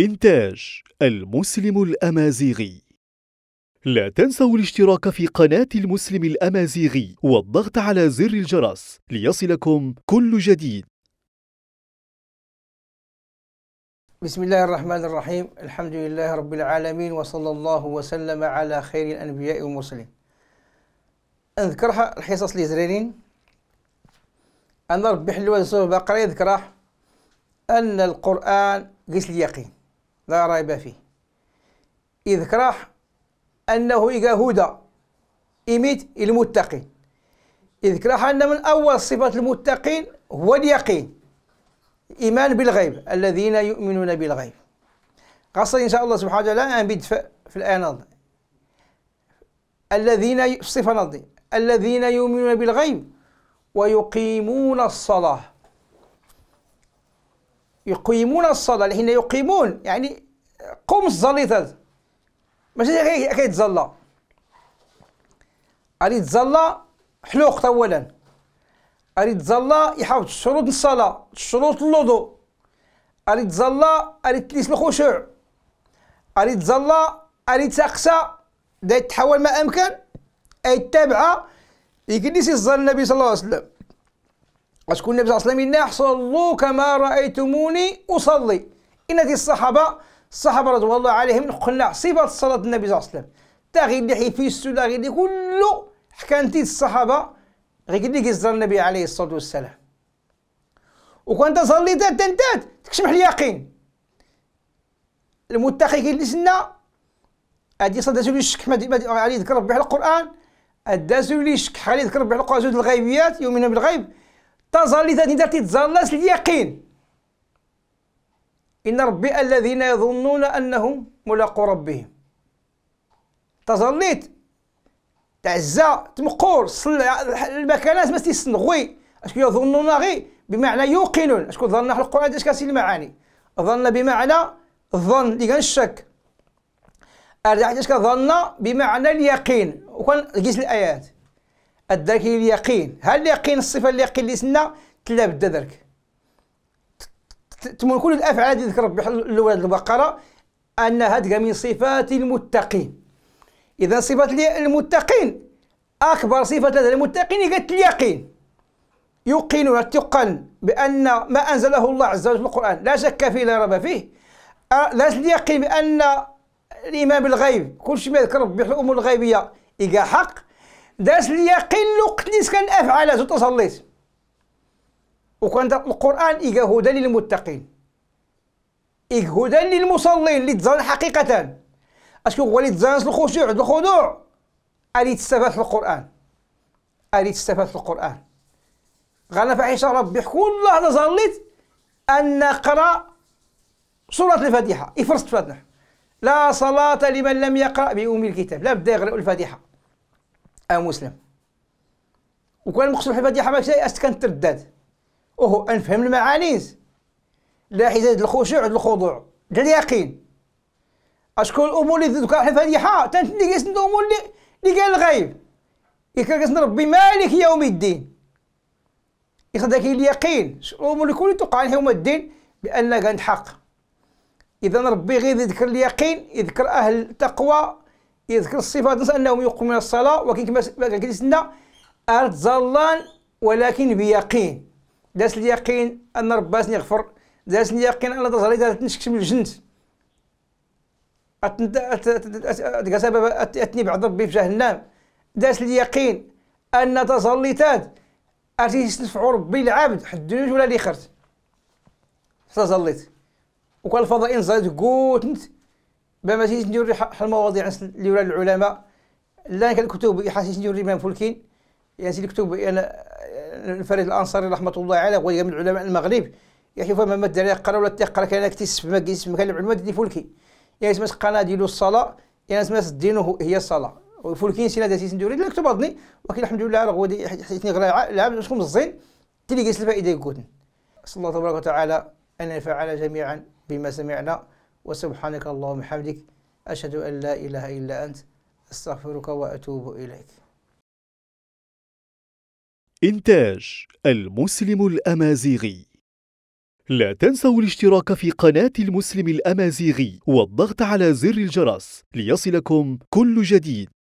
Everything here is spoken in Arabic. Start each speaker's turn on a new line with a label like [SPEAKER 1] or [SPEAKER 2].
[SPEAKER 1] إنتاج المسلم الأمازيغي لا تنسوا الاشتراك في قناة المسلم الأمازيغي والضغط على زر الجرس ليصلكم كل جديد بسم الله الرحمن الرحيم الحمد لله رب العالمين وصلى الله وسلم على خير الأنبياء والمرسلين أذكرها الحصص اللي زريرين أن ربي حلوة سورة البقرة يذكرها أن القرآن قيس اليقين لا ريب فيه إذ كراح أنه إذا هدى إميت المتقين إذ كراح أن من أول صفات المتقين هو اليقين الإيمان بالغيب الذين يؤمنون بالغيب خاصة إن شاء الله سبحانه وتعالى أن بدفع في الآية الذين الصفة نظر الذين يؤمنون بالغيب ويقيمون الصلاة يقيمون الصلاة حين يقيمون يعني قوم تصلي تاد ماشي كيتزلى غادي يتزلى حلوق اولا غادي يتزلى يحافظ شروط الصلاة شروط الوضوء غادي يتزلى غادي تليس الخشوع غادي يتزلى غادي تقسى دا يتحول ما امكن اي تابعة يكنيسي يتزل النبي صلى الله عليه وسلم أشكون النبي صلى الله عليه وسلم إنا صلوا كما رأيتموني أصلي إن هذه الصحابة الصحابة رضوان الله عليهم قلنا صفة صلاة النبي صلى الله عليه وسلم تا غير اللي في لا غير اللي كلو حكانتي الصحابة غير اللي كيزر النبي عليه الصلاة والسلام وكون تصلي تات تنتات تكشمح اليقين المتقي كي اللي سنة هادي صداتو لي الشك عليه ذكر ربي على القرآن اداسو لي الشك عليه ذكر ربي على القرآن زود الغيبيات يؤمنون بالغيب تزال درتي تتزلس اليقين إن ربي الذين يظنون أنهم ملاقو ربهم تزليت تعزى تمقور المكانات ما تيسنغوي اشكو يظنون غي بمعنى يوقنون اشكون ظن القران اش كاسي المعاني ظن بمعنى الظن اللي كان الشك ارجع اش كظن بمعنى اليقين وكان قيس الايات ادرك اليقين هل اليقين الصفه اليقين اللي سنا تلابد درك تمون كل الافعال اللي ذكر ربي الاولاد البقره انها تلقى من صفات المتقين اذا صفات المتقين اكبر صفه لدى المتقين هي اليقين يقين تقن بان ما انزله الله عز وجل في القران لا شك فيه لا ريب فيه لا اليقين بان الايمان بالغيب كل شيء ما ذكر ربي الامور الغيبيه إذا حق داس يقل قتلس كان أفعل زو صليت وكان القرآن إيجا هدى للمتقين إيجا هدى للمصلين اللي تزال حقيقة أشكو هو اللي تزال الخشوع الخضوع اللي تستفاد في القرآن اللي تستفاد في القرآن غانا فعيشة ربي كل لحظة صليت أن نقرأ سورة الفاتحة إفرست فاتنة لا صلاة لمن لم يقرأ بأم الكتاب لا بدا يقرأ الفاتحة مسلم وكان المقصود حماك حماسية أسكن تردد وهو فهم المعانيز لا حداد الخشوع والخضوع دا اليقين أشكون الأمور اللي ذكر حنا فديحة تنتني كيس الأمور اللي اللي قال الغيب يكركس ربي مالك يوم الدين ذاك اليقين الأمور الكل توقع يوم الدين بأن كانت حق إذا ربي غير يذكر اليقين يذكر أهل التقوى يذكر الصفة أنهم يقومون الصلاة ولكن كما كنسنا أرد ظلان ولكن بيقين داس اليقين أن ربي يغفر داس اليقين أن تصلي تنشكش من الجند سبب أتني بعد ربي في جهنم داس اليقين أن تزليتات أتي يستنفع ربي العبد حد ولا لي خرت تزليت وكان الفضائل زاد قوت بما تيجي ندير المواضيع اللي ولا العلماء لا كتب يحاسس ندير الامام فولكين يعني الكتب انا الفريد الانصاري رحمه الله عليه هو من علماء المغرب يحيى يعني فما ما الدراري قرا ولا تيقرا كان كتيس ما كيس كان العلماء ديال فلكي يعني سماس قناه ديالو الصلاه يعني سماس الدين هي الصلاه وفولكين سينا داتي سندوري لا كتب اظني ولكن الحمد لله راه غادي حيتني غير لعب شكون الزين تيلي كيس الفائده يقول صلى الله تبارك وتعالى ان يفعل جميعا بما سمعنا وسبحانك اللهم وبحمدك أشهد أن لا إله إلا أنت أستغفرك وأتوب إليك إنتاج المسلم الأمازيغي لا تنسوا الاشتراك في قناة المسلم الأمازيغي والضغط على زر الجرس ليصلكم كل جديد